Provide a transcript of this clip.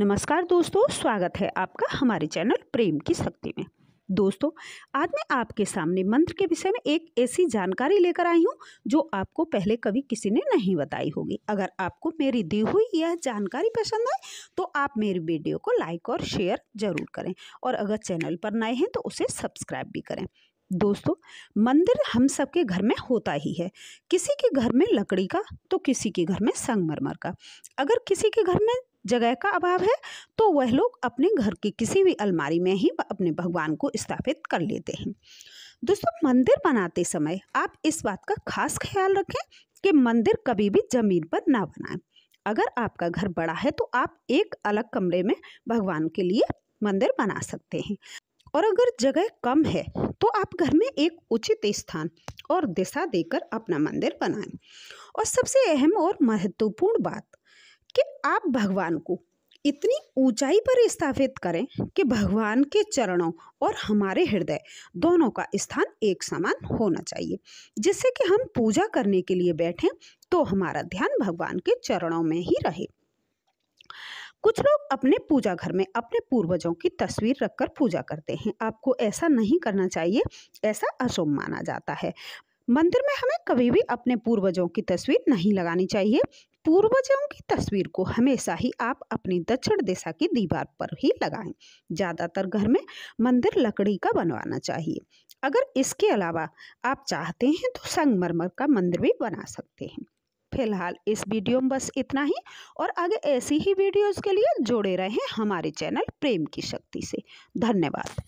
नमस्कार दोस्तों स्वागत है आपका हमारे चैनल प्रेम की शक्ति में दोस्तों आज मैं आपके सामने मंत्र के विषय में एक ऐसी जानकारी लेकर आई हूं जो आपको पहले कभी किसी ने नहीं बताई होगी अगर आपको मेरी दी हुई यह जानकारी पसंद आए तो आप मेरी वीडियो को लाइक और शेयर जरूर करें और अगर चैनल पर नए हैं तो उसे सब्सक्राइब भी करें दोस्तों मंदिर हम सब के घर में होता ही है किसी के घर में लकड़ी का तो किसी के घर में संगमरमर का अगर किसी के घर में जगह का अभाव है तो वह लोग अपने घर की किसी भी अलमारी में ही अपने भगवान को स्थापित कर लेते हैं दोस्तों मंदिर बनाते समय आप इस बात का खास ख्याल रखें कि मंदिर कभी भी ज़मीन पर ना बनाएं अगर आपका घर बड़ा है तो आप एक अलग कमरे में भगवान के लिए मंदिर बना सकते हैं और अगर जगह कम है तो आप घर में एक उचित स्थान और दिशा देकर अपना मंदिर बनाएं और सबसे अहम और महत्वपूर्ण बात कि आप भगवान को इतनी ऊंचाई पर स्थापित करें कि भगवान के चरणों और हमारे हृदय दोनों का स्थान एक समान होना चाहिए जिससे कि हम पूजा करने के लिए बैठें तो हमारा ध्यान भगवान के चरणों में ही रहे कुछ लोग अपने पूजा घर में अपने पूर्वजों की तस्वीर रखकर पूजा करते हैं आपको ऐसा नहीं करना चाहिए ऐसा अशुभ माना जाता है मंदिर में हमें कभी भी अपने पूर्वजों की तस्वीर नहीं लगानी चाहिए पूर्वजों की तस्वीर को हमेशा ही आप अपनी दक्षिण दिशा की दीवार पर ही लगाएं ज़्यादातर घर में मंदिर लकड़ी का बनवाना चाहिए अगर इसके अलावा आप चाहते हैं तो संगमरमर का मंदिर भी बना सकते हैं फिलहाल इस वीडियो में बस इतना ही और आगे ऐसी ही वीडियोज़ के लिए जोड़े रहें हमारे चैनल प्रेम की शक्ति से धन्यवाद